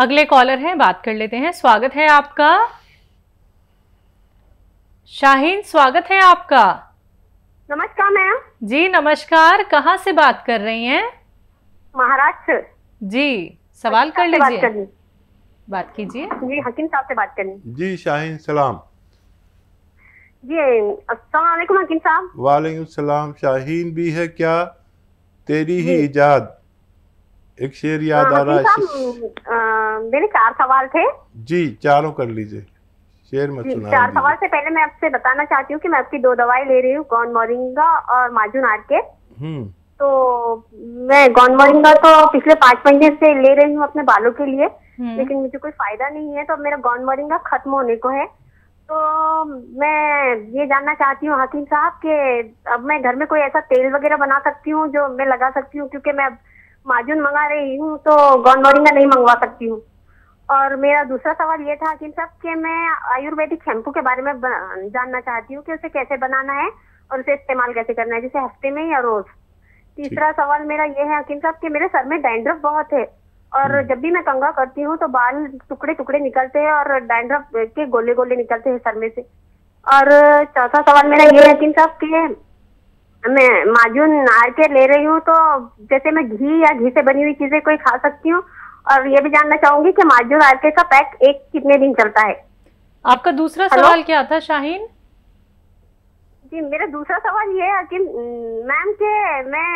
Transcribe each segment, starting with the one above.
अगले कॉलर हैं बात कर लेते हैं स्वागत है आपका शाहीन स्वागत है आपका नमस्कार मैम जी नमस्कार कहाँ से बात कर रही हैं महाराष्ट्र जी सवाल कर लीजिए बात कीजिए जी हकीम साहब से बात करनी जी शाहीन सलाम जी अस्सलाम वालेकुम हकीम साहब वालेकुम सलाम शाहीन भी है क्या तेरी ही इजाद एक शेर हाँ, याद आ रहा है मेरे चार सवाल थे जी चारों कर लीजिए शेर मत सुना चार सवाल से पहले मैं आपसे बताना चाहती हूँ कि मैं आपकी दो दवाई ले रही हूँ गॉन मोरिंगा और माजून आर के हम्म। तो मैं गॉन मोरिंगा तो पिछले पांच महीने से ले रही हूँ अपने बालों के लिए हम्म। लेकिन मुझे कोई फायदा नहीं है तो मेरा गॉन मोरिंगा खत्म होने को है तो मैं ये जानना चाहती हूँ हकीम साहब कि अब मैं घर में कोई ऐसा तेल वगैरह बना सकती हूँ जो मैं लगा सकती हूँ क्योंकि मैं माजून मंगा रही हूँ तो गॉन का नहीं मंगवा सकती हूँ और मेरा दूसरा सवाल ये था कि सब के मैं आयुर्वेदिक शैम्पू के बारे में जानना चाहती हूँ कि उसे कैसे बनाना है और उसे इस्तेमाल कैसे करना है जैसे हफ्ते में या रोज तीसरा सवाल मेरा ये है हकीम साहब कि मेरे सर में डैंड्रफ बहुत है और हम्म। जब भी मैं कंगा करती हूँ तो बाल टुकड़े टुकड़े निकलते हैं और डैंड्रफ के गोले गोले निकलते हैं सर में से और चौथा सवाल मेरा ये है हकीम साहब की मैं माजून नार के ले रही हूँ तो जैसे मैं घी या घी से बनी हुई चीजें कोई खा सकती हूँ और ये भी जानना चाहूंगी कि माजून नार का पैक एक कितने दिन चलता है आपका दूसरा Hello? सवाल क्या था शाहीन जी मेरा दूसरा सवाल ये है कि मैम के मैं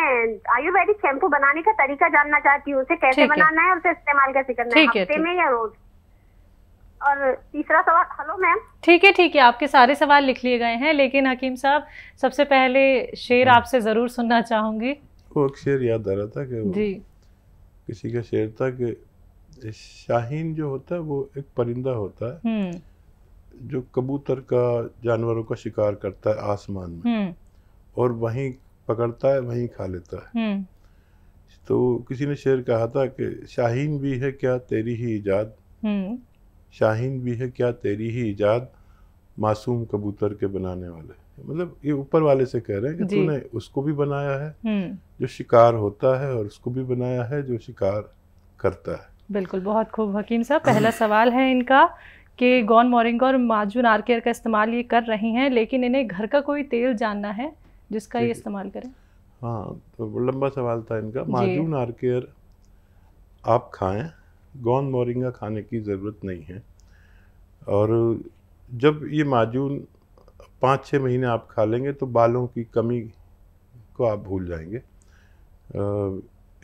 आयुर्वेदिक शैम्पू बनाने का तरीका जानना चाहती हूँ उसे कैसे बनाना है उसे इस्तेमाल कैसे करना है हफ्ते में या रोज और तीसरा सवाल हेलो मैम ठीक है ठीक है आपके सारे सवाल लिख लिए गए हैं लेकिन हकीम साहब सबसे पहले शेर हम्म। आपसे ज़रूर सुनना चाहूंगी वो एक शेर याद आ रहा था कि जी किसी का शेर था कि शाहीन जो होता है वो एक परिंदा होता है हम्म। जो कबूतर का जानवरों का शिकार करता है आसमान में हम्म। और वहीं पकड़ता है वहीं खा लेता है तो किसी ने शेर कहा था कि शाहीन भी है क्या तेरी ही इजाद शाहीन भी है क्या तेरी ही ईजाद मासूम कबूतर के बनाने वाले मतलब ये ऊपर वाले से कह रहे हैं कि तूने उसको भी बनाया है हम्म। जो शिकार होता है और उसको भी बनाया है जो शिकार करता है बिल्कुल बहुत खूब हकीम साहब पहला सवाल है इनका कि गॉन मॉरिंग और माजून आरकेयर का इस्तेमाल ये कर रही हैं लेकिन इन्हें घर का कोई तेल जानना है जिसका ये इस्तेमाल करें हाँ तो लंबा सवाल था इनका माजून आरकेयर आप खाएं गौन मोरिंगा खाने की ज़रूरत नहीं है और जब ये माजून पाँच छः महीने आप खा लेंगे तो बालों की कमी को आप भूल जाएंगे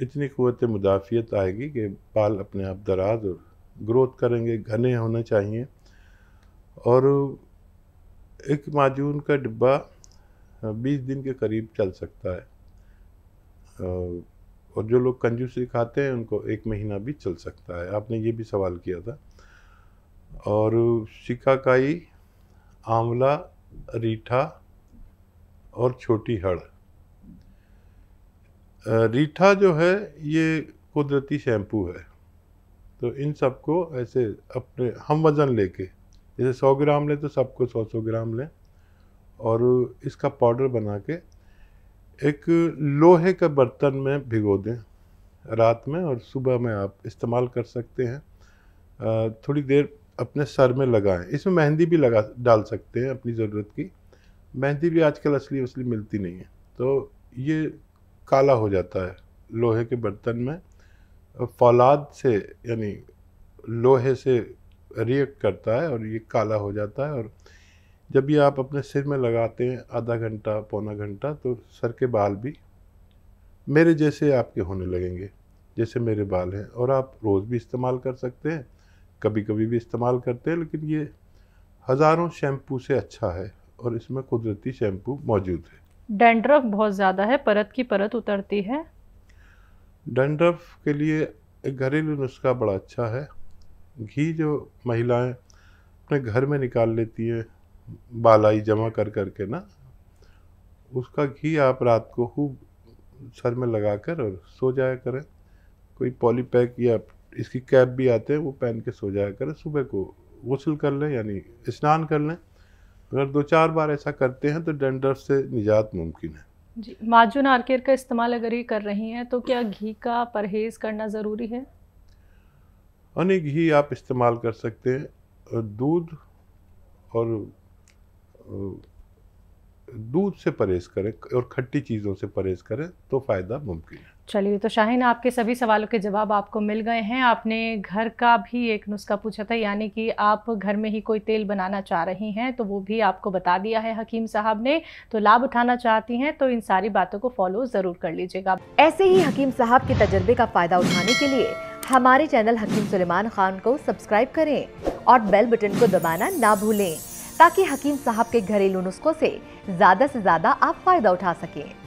इतनी क़वत मुदाफ़ियत आएगी कि बाल अपने आप दराज और ग्रोथ करेंगे घने होने चाहिए और एक माजून का डिब्बा बीस दिन के करीब चल सकता है और जो लोग कंजूसी खाते हैं उनको एक महीना भी चल सकता है आपने ये भी सवाल किया था और शिकाकाई आंवला रीठा और छोटी हड़ रीठा जो है ये कुदरती शैम्पू है तो इन सबको ऐसे अपने हम वज़न लेके जैसे 100 ग्राम लें तो सबको 100 सौ ग्राम लें और इसका पाउडर बना के एक लोहे के बर्तन में भिगो दें रात में और सुबह में आप इस्तेमाल कर सकते हैं थोड़ी देर अपने सर में लगाएं इसमें मेहंदी भी लगा डाल सकते हैं अपनी ज़रूरत की मेहंदी भी आजकल असली असली मिलती नहीं है तो ये काला हो जाता है लोहे के बर्तन में फौलाद से यानी लोहे से रिएक्ट करता है और ये काला हो जाता है और जब भी आप अपने सिर में लगाते हैं आधा घंटा पौना घंटा तो सर के बाल भी मेरे जैसे आपके होने लगेंगे जैसे मेरे बाल हैं और आप रोज़ भी इस्तेमाल कर सकते हैं कभी कभी भी इस्तेमाल करते हैं लेकिन ये हज़ारों शैम्पू से अच्छा है और इसमें कुदरती शैम्पू मौजूद है डेंड्रफ बहुत ज़्यादा है परत की परत उतरती है डेंड्रफ के लिए एक घरेलू नुस्खा बड़ा अच्छा है घी जो महिलाएं अपने घर में निकाल लेती हैं बालाई जमा कर करके ना उसका घी आप रात को खूब सर में लगा कर और सो जाया करें कोई पॉलीपैक या इसकी कैप भी आते हैं वो पहन के सो जाया करें सुबह को गसल कर लें यानी स्नान कर लें अगर दो चार बार ऐसा करते हैं तो डेंडर से निजात मुमकिन है जी माजून आरकेर का इस्तेमाल अगर ये कर रही हैं तो क्या घी का परहेज करना ज़रूरी है यानी घी आप इस्तेमाल कर सकते हैं दूध और दूध से परहेज करें और खट्टी चीज़ों से परहेज करें तो फ़ायदा मुमकिन है चलिए तो शाहिन आपके सभी सवालों के जवाब आपको मिल गए हैं आपने घर का भी एक नुस्खा पूछा था यानी कि आप घर में ही कोई तेल बनाना चाह रही हैं तो वो भी आपको बता दिया है हकीम साहब ने तो लाभ उठाना चाहती हैं तो इन सारी बातों को फॉलो ज़रूर कर लीजिएगा ऐसे ही हकीम साहब के तजर्बे का फ़ायदा उठाने के लिए हमारे चैनल हकीम सुलेमान खान को सब्सक्राइब करें और बेल बटन को दबाना ना भूलें ताकि हकीम साहब के घरेलू नुस्खों से ज्यादा से ज्यादा आप फायदा उठा सकें